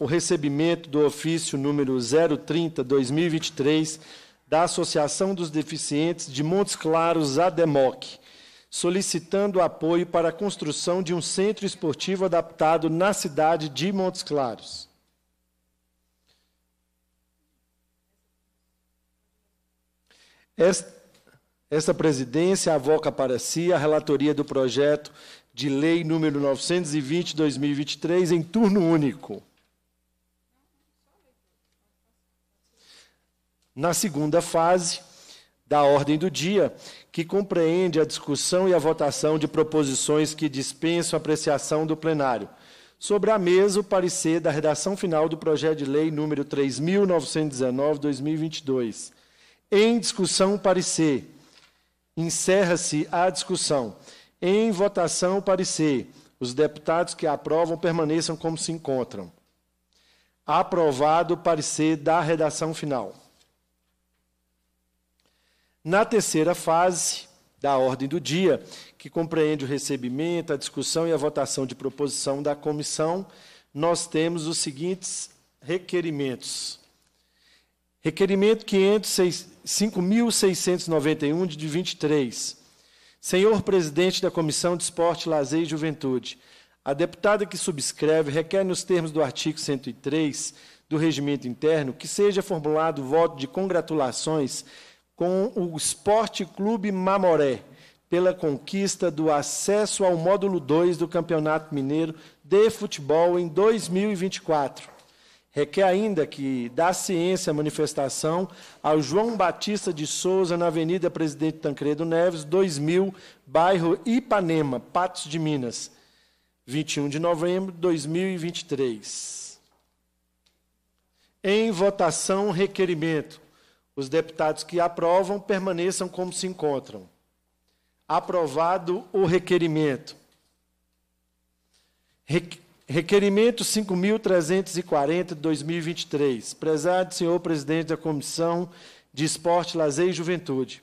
o recebimento do ofício número 030-2023 da Associação dos Deficientes de Montes Claros, ADEMOC, solicitando apoio para a construção de um centro esportivo adaptado na cidade de Montes Claros. Esta, esta presidência avoca para si a relatoria do projeto de lei número 920-2023 em turno único na segunda fase da ordem do dia, que compreende a discussão e a votação de proposições que dispensam apreciação do plenário. Sobre a mesa, o parecer da redação final do projeto de lei número 3919/2022. Em discussão, o parecer. Encerra-se a discussão. Em votação, o parecer. Os deputados que aprovam permaneçam como se encontram. Aprovado o parecer da redação final. Na terceira fase da ordem do dia, que compreende o recebimento, a discussão e a votação de proposição da comissão, nós temos os seguintes requerimentos. Requerimento 5.691, de 23. Senhor presidente da Comissão de Esporte, Lazer e Juventude, a deputada que subscreve requer, nos termos do artigo 103 do Regimento Interno, que seja formulado voto de congratulações com o Esporte Clube Mamoré pela conquista do acesso ao módulo 2 do Campeonato Mineiro de Futebol em 2024. Requer ainda que dá ciência à manifestação ao João Batista de Souza, na Avenida Presidente Tancredo Neves, 2000, bairro Ipanema, Patos de Minas, 21 de novembro de 2023. Em votação, requerimento os deputados que aprovam permaneçam como se encontram. Aprovado o requerimento. requerimento 5.340 de 2023. Prezado senhor presidente da Comissão de Esporte, Lazer e Juventude.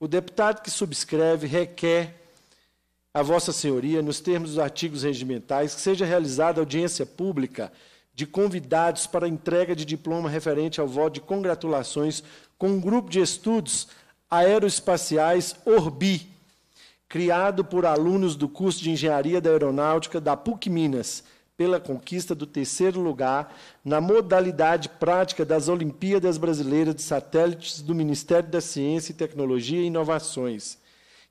O deputado que subscreve requer a Vossa Senhoria, nos termos dos artigos regimentais, que seja realizada audiência pública de convidados para entrega de diploma referente ao voto de congratulações com um grupo de estudos aeroespaciais Orbi, criado por alunos do curso de Engenharia da Aeronáutica da PUC Minas, pela conquista do terceiro lugar na modalidade prática das Olimpíadas Brasileiras de Satélites do Ministério da Ciência e Tecnologia e Inovações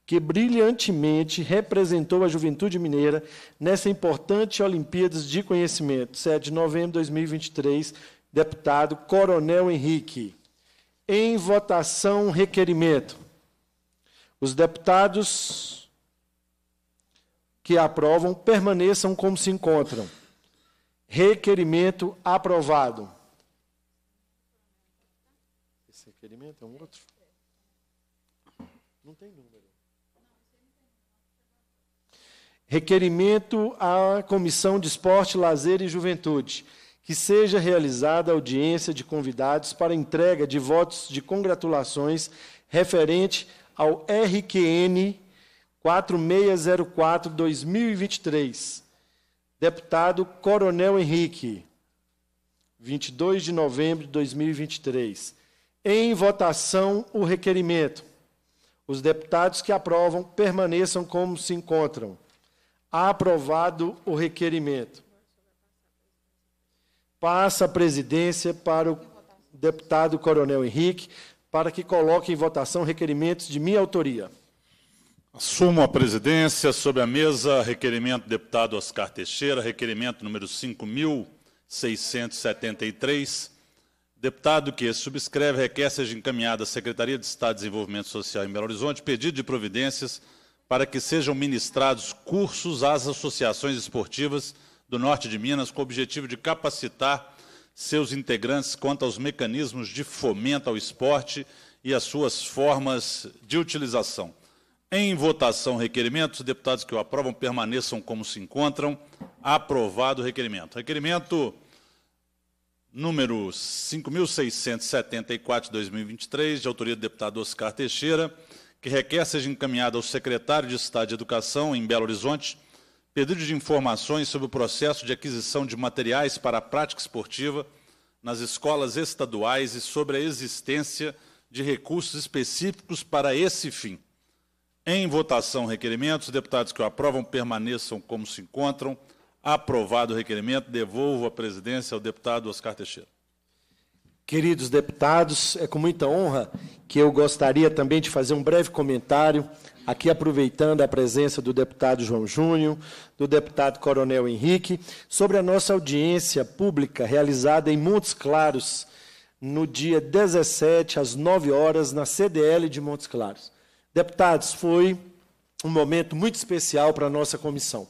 que brilhantemente representou a juventude mineira nessa importante Olimpíadas de Conhecimento, 7 de novembro de 2023, deputado Coronel Henrique. Em votação, requerimento. Os deputados que aprovam permaneçam como se encontram. Requerimento aprovado. Esse requerimento é um outro? Não tem número. Requerimento à Comissão de Esporte, Lazer e Juventude que seja realizada audiência de convidados para entrega de votos de congratulações referente ao RQN 4604-2023. Deputado Coronel Henrique, 22 de novembro de 2023. Em votação, o requerimento. Os deputados que aprovam permaneçam como se encontram aprovado o requerimento. Passa a presidência para o deputado Coronel Henrique para que coloque em votação requerimentos de minha autoria. Assumo a presidência. Sobre a mesa, requerimento do deputado Oscar Teixeira, requerimento número 5.673. Deputado que subscreve requer seja encaminhada à Secretaria de Estado de Desenvolvimento Social em Belo Horizonte pedido de providências para que sejam ministrados cursos às associações esportivas do norte de Minas, com o objetivo de capacitar seus integrantes quanto aos mecanismos de fomento ao esporte e às suas formas de utilização. Em votação, requerimento. Os deputados que o aprovam permaneçam como se encontram. Aprovado o requerimento. Requerimento número 5.674, 2023, de autoria do deputado Oscar Teixeira que requer seja encaminhado ao secretário de Estado de Educação em Belo Horizonte pedido de informações sobre o processo de aquisição de materiais para a prática esportiva nas escolas estaduais e sobre a existência de recursos específicos para esse fim. Em votação, requerimentos. Deputados que o aprovam permaneçam como se encontram. Aprovado o requerimento, devolvo a presidência ao deputado Oscar Teixeira. Queridos deputados, é com muita honra que eu gostaria também de fazer um breve comentário, aqui aproveitando a presença do deputado João Júnior, do deputado Coronel Henrique, sobre a nossa audiência pública realizada em Montes Claros, no dia 17, às 9 horas, na CDL de Montes Claros. Deputados, foi um momento muito especial para a nossa comissão.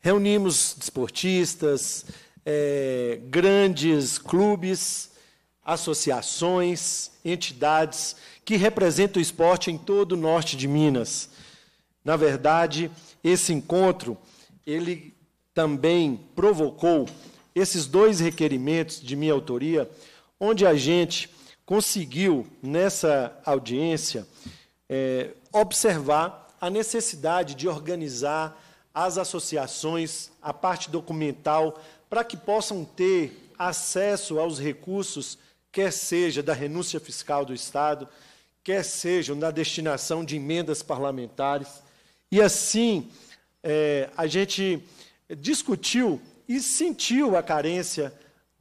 Reunimos desportistas, é, grandes clubes associações, entidades que representam o esporte em todo o norte de Minas. Na verdade, esse encontro ele também provocou esses dois requerimentos de minha autoria, onde a gente conseguiu nessa audiência é, observar a necessidade de organizar as associações, a parte documental, para que possam ter acesso aos recursos quer seja da renúncia fiscal do Estado, quer sejam da destinação de emendas parlamentares. E assim, é, a gente discutiu e sentiu a carência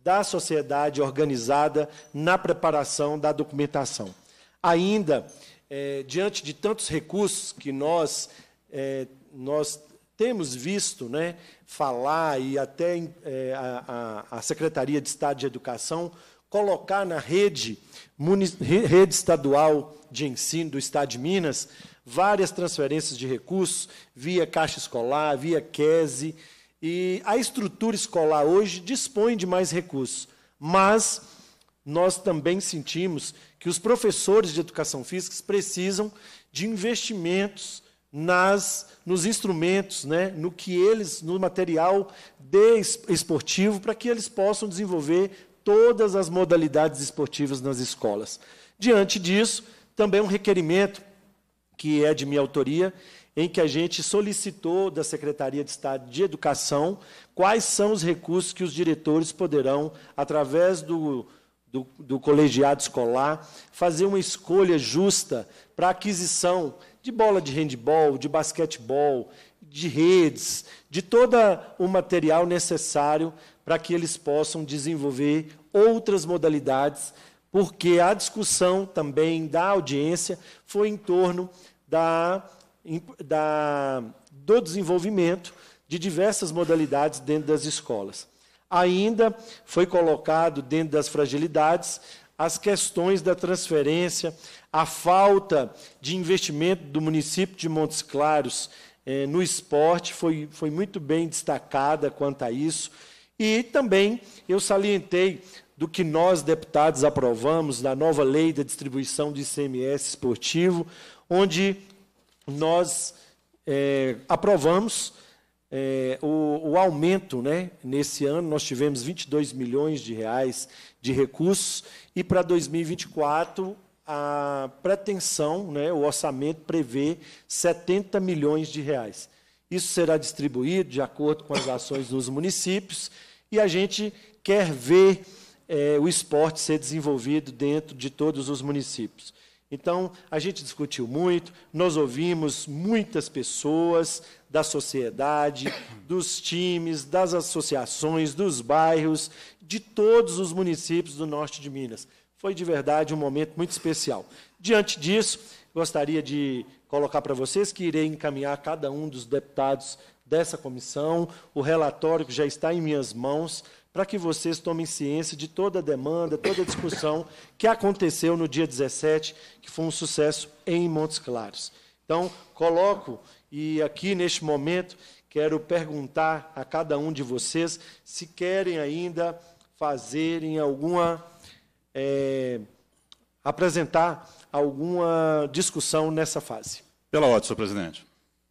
da sociedade organizada na preparação da documentação. Ainda, é, diante de tantos recursos que nós, é, nós temos visto né, falar, e até é, a, a Secretaria de Estado de Educação colocar na rede, rede estadual de ensino do Estado de Minas várias transferências de recursos via Caixa Escolar, via QESE, e a estrutura escolar hoje dispõe de mais recursos, mas nós também sentimos que os professores de educação física precisam de investimentos nas, nos instrumentos, né, no que eles, no material de esportivo, para que eles possam desenvolver todas as modalidades esportivas nas escolas. Diante disso, também um requerimento que é de minha autoria, em que a gente solicitou da Secretaria de Estado de Educação quais são os recursos que os diretores poderão, através do, do, do colegiado escolar, fazer uma escolha justa para aquisição de bola de handball, de basquetebol, de redes, de todo o material necessário para que eles possam desenvolver outras modalidades, porque a discussão também da audiência foi em torno da, da, do desenvolvimento de diversas modalidades dentro das escolas. Ainda foi colocado dentro das fragilidades as questões da transferência, a falta de investimento do município de Montes Claros eh, no esporte foi, foi muito bem destacada quanto a isso. E também eu salientei do que nós, deputados, aprovamos na nova lei da distribuição de ICMS esportivo, onde nós é, aprovamos é, o, o, aumento, né? Nesse ano nós tivemos 22 milhões de reais de recursos e para 2024 a pretensão, né, o orçamento prevê 70 milhões de reais. Isso será distribuído de acordo com as ações dos municípios e a gente quer ver é, o esporte ser desenvolvido dentro de todos os municípios. Então, a gente discutiu muito, nós ouvimos muitas pessoas da sociedade, dos times, das associações, dos bairros, de todos os municípios do norte de Minas. Foi de verdade um momento muito especial. Diante disso, gostaria de colocar para vocês que irei encaminhar a cada um dos deputados dessa comissão o relatório que já está em minhas mãos, para que vocês tomem ciência de toda a demanda, toda a discussão que aconteceu no dia 17, que foi um sucesso em Montes Claros. Então, coloco e aqui neste momento quero perguntar a cada um de vocês se querem ainda fazerem alguma. É, apresentar alguma discussão nessa fase. Pela ordem, senhor presidente.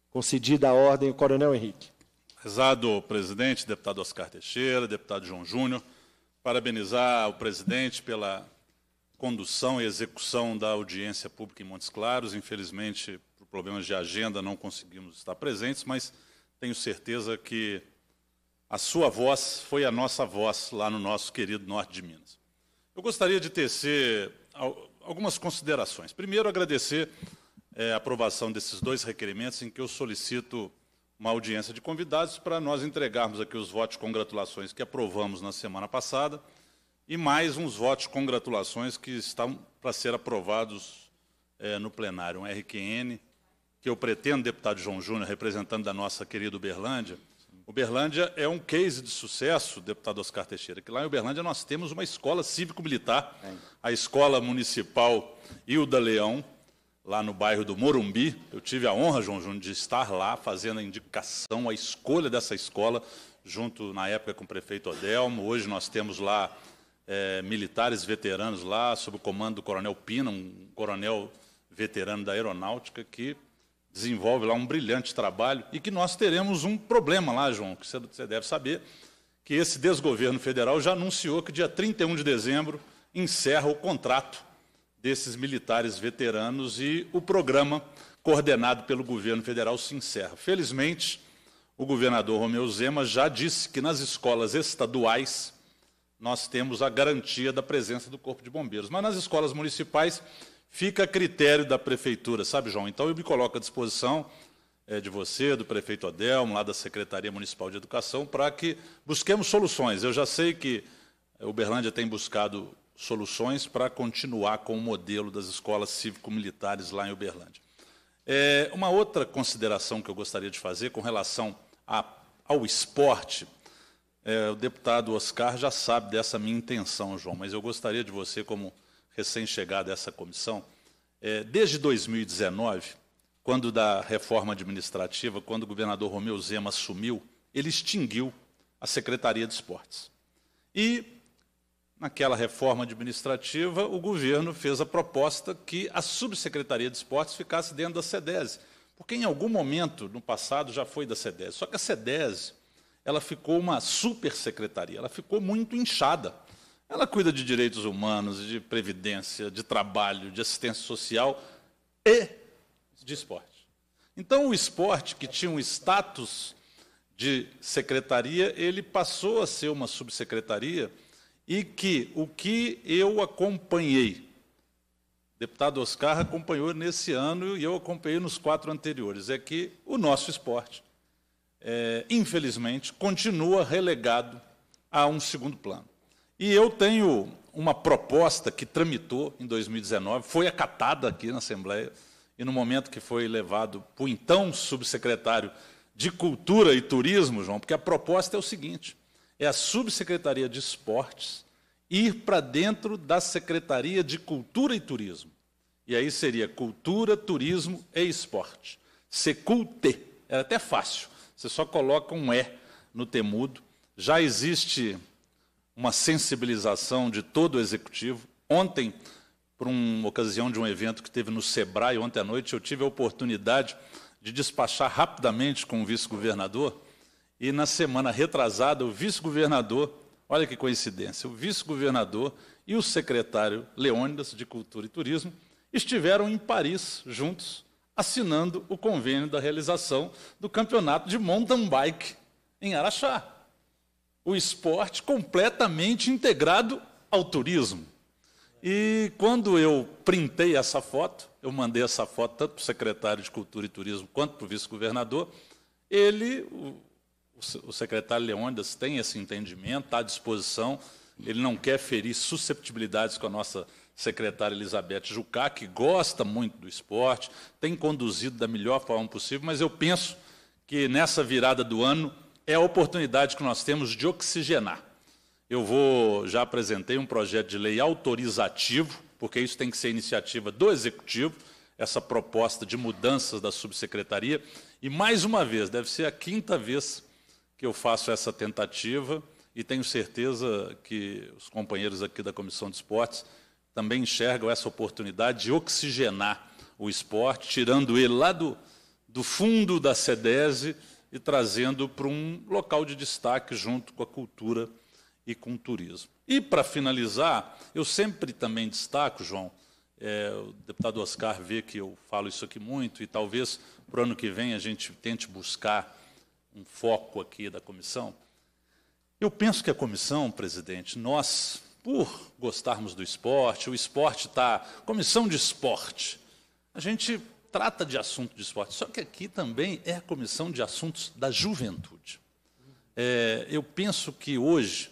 Concedida a ordem, o coronel Henrique. Prezado presidente, deputado Oscar Teixeira, deputado João Júnior, parabenizar o presidente pela condução e execução da audiência pública em Montes Claros. Infelizmente, por problemas de agenda, não conseguimos estar presentes, mas tenho certeza que a sua voz foi a nossa voz lá no nosso querido norte de Minas. Eu gostaria de tecer algumas considerações. Primeiro, agradecer é, aprovação desses dois requerimentos, em que eu solicito uma audiência de convidados para nós entregarmos aqui os votos de congratulações que aprovamos na semana passada e mais uns votos de congratulações que estão para ser aprovados é, no plenário. Um RQN, que eu pretendo, deputado João Júnior, representando da nossa querida Uberlândia. Uberlândia é um case de sucesso, deputado Oscar Teixeira, que lá em Uberlândia nós temos uma escola cívico-militar, a Escola Municipal Hilda Leão, lá no bairro do Morumbi. Eu tive a honra, João Júnior, de estar lá fazendo a indicação, a escolha dessa escola, junto na época com o prefeito Odelmo. Hoje nós temos lá é, militares veteranos lá, sob o comando do coronel Pina, um coronel veterano da aeronáutica, que desenvolve lá um brilhante trabalho e que nós teremos um problema lá, João, que você deve saber, que esse desgoverno federal já anunciou que dia 31 de dezembro encerra o contrato desses militares veteranos e o programa coordenado pelo governo federal se encerra. Felizmente, o governador Romeu Zema já disse que nas escolas estaduais nós temos a garantia da presença do Corpo de Bombeiros, mas nas escolas municipais fica a critério da prefeitura, sabe, João? Então eu me coloco à disposição é, de você, do prefeito Adelmo, lá da Secretaria Municipal de Educação, para que busquemos soluções. Eu já sei que eh, Uberlândia tem buscado soluções para continuar com o modelo das escolas cívico-militares lá em Uberlândia. É, uma outra consideração que eu gostaria de fazer com relação a, ao esporte, é, o deputado Oscar já sabe dessa minha intenção, João, mas eu gostaria de você, como recém-chegado a essa comissão, é, desde 2019, quando da reforma administrativa, quando o governador Romeu Zema assumiu, ele extinguiu a Secretaria de Esportes. E Naquela reforma administrativa, o governo fez a proposta que a subsecretaria de esportes ficasse dentro da SEDES, porque em algum momento no passado já foi da SEDES. Só que a SEDES ela ficou uma supersecretaria, ela ficou muito inchada. Ela cuida de direitos humanos, de previdência, de trabalho, de assistência social e de esporte. Então, o esporte, que tinha um status de secretaria, ele passou a ser uma subsecretaria e que o que eu acompanhei, o deputado Oscar acompanhou nesse ano e eu acompanhei nos quatro anteriores, é que o nosso esporte, é, infelizmente, continua relegado a um segundo plano. E eu tenho uma proposta que tramitou em 2019, foi acatada aqui na Assembleia, e no momento que foi levado para o então subsecretário de Cultura e Turismo, João, porque a proposta é o seguinte: é a Subsecretaria de Esportes ir para dentro da Secretaria de Cultura e Turismo. E aí seria Cultura, Turismo e Esporte. Seculte. Era até fácil. Você só coloca um E no temudo. Já existe uma sensibilização de todo o executivo. Ontem, por uma ocasião de um evento que teve no Sebrae, ontem à noite, eu tive a oportunidade de despachar rapidamente com o vice-governador e na semana retrasada, o vice-governador, olha que coincidência, o vice-governador e o secretário Leônidas de Cultura e Turismo estiveram em Paris juntos, assinando o convênio da realização do campeonato de mountain bike em Araxá. O esporte completamente integrado ao turismo. E quando eu printei essa foto, eu mandei essa foto tanto para o secretário de Cultura e Turismo quanto para o vice-governador, ele, o secretário Leônidas tem esse entendimento, está à disposição, ele não quer ferir susceptibilidades com a nossa secretária Elizabeth Jucá, que gosta muito do esporte, tem conduzido da melhor forma possível, mas eu penso que nessa virada do ano é a oportunidade que nós temos de oxigenar. Eu vou já apresentei um projeto de lei autorizativo, porque isso tem que ser iniciativa do executivo, essa proposta de mudanças da subsecretaria, e mais uma vez, deve ser a quinta vez que eu faço essa tentativa e tenho certeza que os companheiros aqui da Comissão de Esportes também enxergam essa oportunidade de oxigenar o esporte, tirando ele lá do, do fundo da SEDESE e trazendo para um local de destaque junto com a cultura e com o turismo. E, para finalizar, eu sempre também destaco, João, é, o deputado Oscar vê que eu falo isso aqui muito, e talvez para o ano que vem a gente tente buscar um foco aqui da comissão. Eu penso que a comissão, presidente, nós, por gostarmos do esporte, o esporte está. Comissão de esporte. A gente trata de assunto de esporte, só que aqui também é a comissão de assuntos da juventude. É, eu penso que hoje,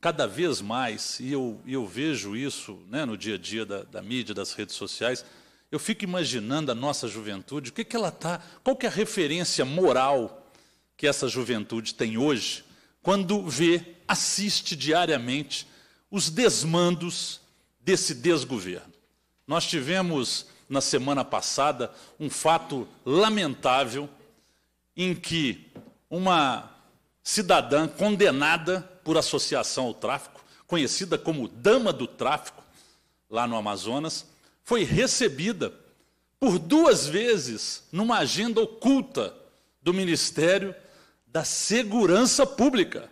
cada vez mais, e eu, eu vejo isso né, no dia a dia da, da, mídia, das redes sociais, eu fico imaginando a nossa juventude, o que, que ela está, qual que é a referência moral que essa juventude tem hoje quando vê, assiste diariamente os desmandos desse desgoverno. Nós tivemos na semana passada um fato lamentável em que uma cidadã condenada por associação ao tráfico, conhecida como Dama do Tráfico, lá no Amazonas, foi recebida por duas vezes numa agenda oculta do Ministério da Segurança Pública.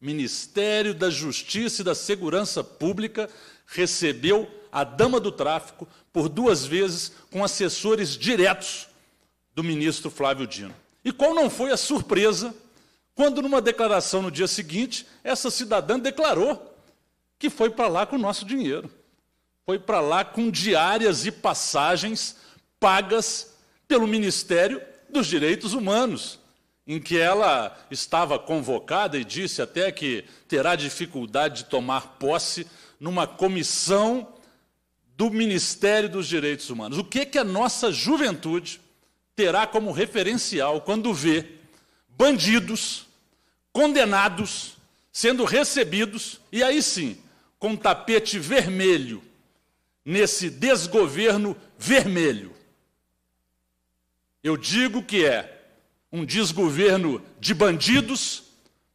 Ministério da Justiça e da Segurança Pública recebeu a dama do tráfico por duas vezes com assessores diretos do ministro Flávio Dino. E qual não foi a surpresa quando, numa declaração no dia seguinte, essa cidadã declarou que foi para lá com o nosso dinheiro. Foi para lá com diárias e passagens pagas pelo Ministério dos Direitos Humanos em que ela estava convocada e disse até que terá dificuldade de tomar posse numa comissão do Ministério dos Direitos Humanos. O que que a nossa juventude terá como referencial quando vê bandidos condenados sendo recebidos e aí sim, com tapete vermelho nesse desgoverno vermelho? Eu digo que é um desgoverno de bandidos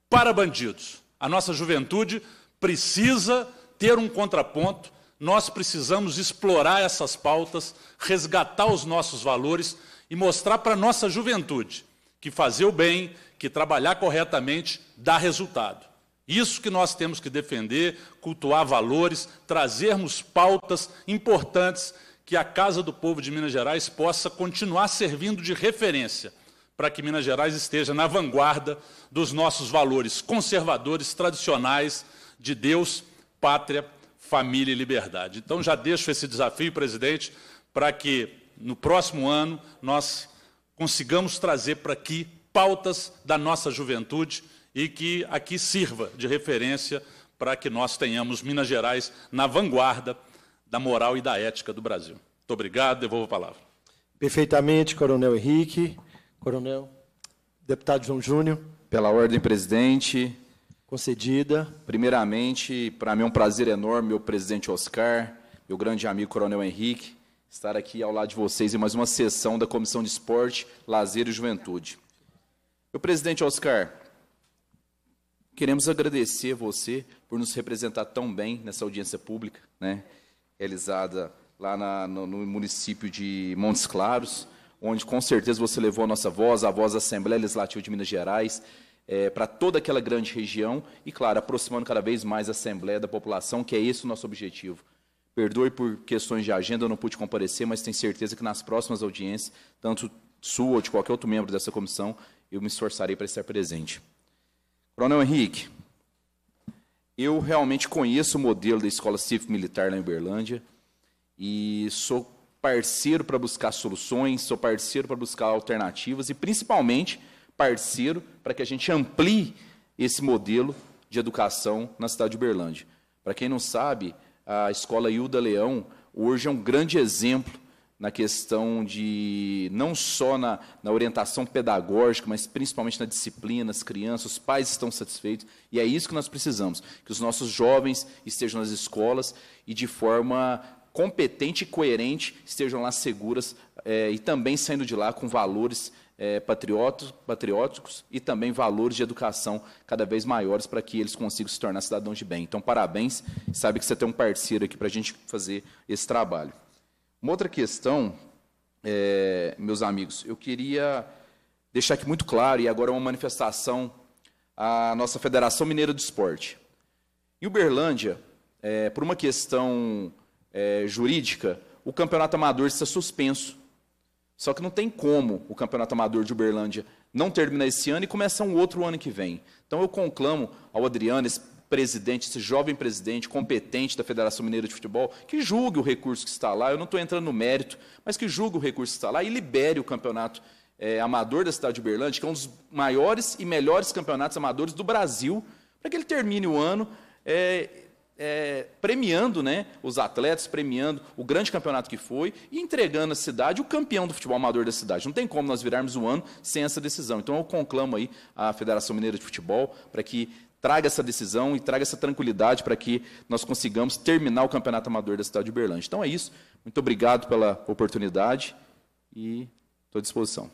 para bandidos. A nossa juventude precisa ter um contraponto, nós precisamos explorar essas pautas, resgatar os nossos valores e mostrar para a nossa juventude que fazer o bem, que trabalhar corretamente dá resultado. Isso que nós temos que defender, cultuar valores, trazermos pautas importantes que a Casa do Povo de Minas Gerais possa continuar servindo de referência para que Minas Gerais esteja na vanguarda dos nossos valores conservadores tradicionais de Deus, pátria, família e liberdade. Então, já deixo esse desafio, presidente, para que no próximo ano nós consigamos trazer para aqui pautas da nossa juventude e que aqui sirva de referência para que nós tenhamos Minas Gerais na vanguarda da moral e da ética do Brasil. Muito obrigado, devolvo a palavra. Perfeitamente, Coronel Henrique. Coronel. Deputado João Júnior. Pela ordem, presidente. Concedida. Primeiramente, para mim é um prazer enorme, meu presidente Oscar, meu grande amigo Coronel Henrique, estar aqui ao lado de vocês em mais uma sessão da Comissão de Esporte, Lazer e Juventude. Meu presidente Oscar, queremos agradecer você por nos representar tão bem nessa audiência pública, né, realizada lá na, no, no município de Montes Claros onde com certeza você levou a nossa voz, a voz da Assembleia Legislativa de Minas Gerais, é, para toda aquela grande região e, claro, aproximando cada vez mais a Assembleia da população, que é esse o nosso objetivo. Perdoe por questões de agenda, eu não pude comparecer, mas tenho certeza que nas próximas audiências, tanto sua ou de qualquer outro membro dessa comissão, eu me esforçarei para estar presente. Coronel Henrique, eu realmente conheço o modelo da Escola Cívico Militar lá em Uberlândia e sou parceiro para buscar soluções, sou parceiro para buscar alternativas e, principalmente, parceiro para que a gente amplie esse modelo de educação na cidade de Uberlândia. Para quem não sabe, a escola Hilda Leão hoje é um grande exemplo na questão de, não só na, na orientação pedagógica, mas principalmente na disciplina, as crianças, os pais estão satisfeitos, e é isso que nós precisamos, que os nossos jovens estejam nas escolas e de forma competente e coerente estejam lá seguras é, e também saindo de lá com valores é, patrióticos, patrióticos e também valores de educação cada vez maiores para que eles consigam se tornar cidadãos de bem. Então, parabéns. Sabe que você tem um parceiro aqui para a gente fazer esse trabalho. Uma outra questão, é, meus amigos, eu queria deixar aqui muito claro, e agora é uma manifestação à nossa Federação Mineira do Esporte. Em Uberlândia, é, por uma questão é, jurídica, o campeonato amador está suspenso. Só que não tem como o campeonato amador de Uberlândia não terminar esse ano e começar um outro ano que vem. Então eu conclamo ao Adriano, esse presidente, esse jovem presidente competente da Federação Mineira de Futebol, que julgue o recurso que está lá. Eu não estou entrando no mérito, mas que julgue o recurso que está lá e libere o campeonato é, amador da cidade de Uberlândia, que é um dos maiores e melhores campeonatos amadores do Brasil, para que ele termine o ano é, é, premiando né, os atletas, premiando o grande campeonato que foi e entregando à cidade o campeão do futebol amador da cidade. Não tem como nós virarmos um ano sem essa decisão. Então eu conclamo aí a Federação Mineira de Futebol para que traga essa decisão e traga essa tranquilidade para que nós consigamos terminar o campeonato amador da cidade de Uberlândia. Então é isso. Muito obrigado pela oportunidade e estou à disposição.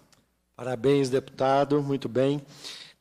Parabéns, deputado. Muito bem.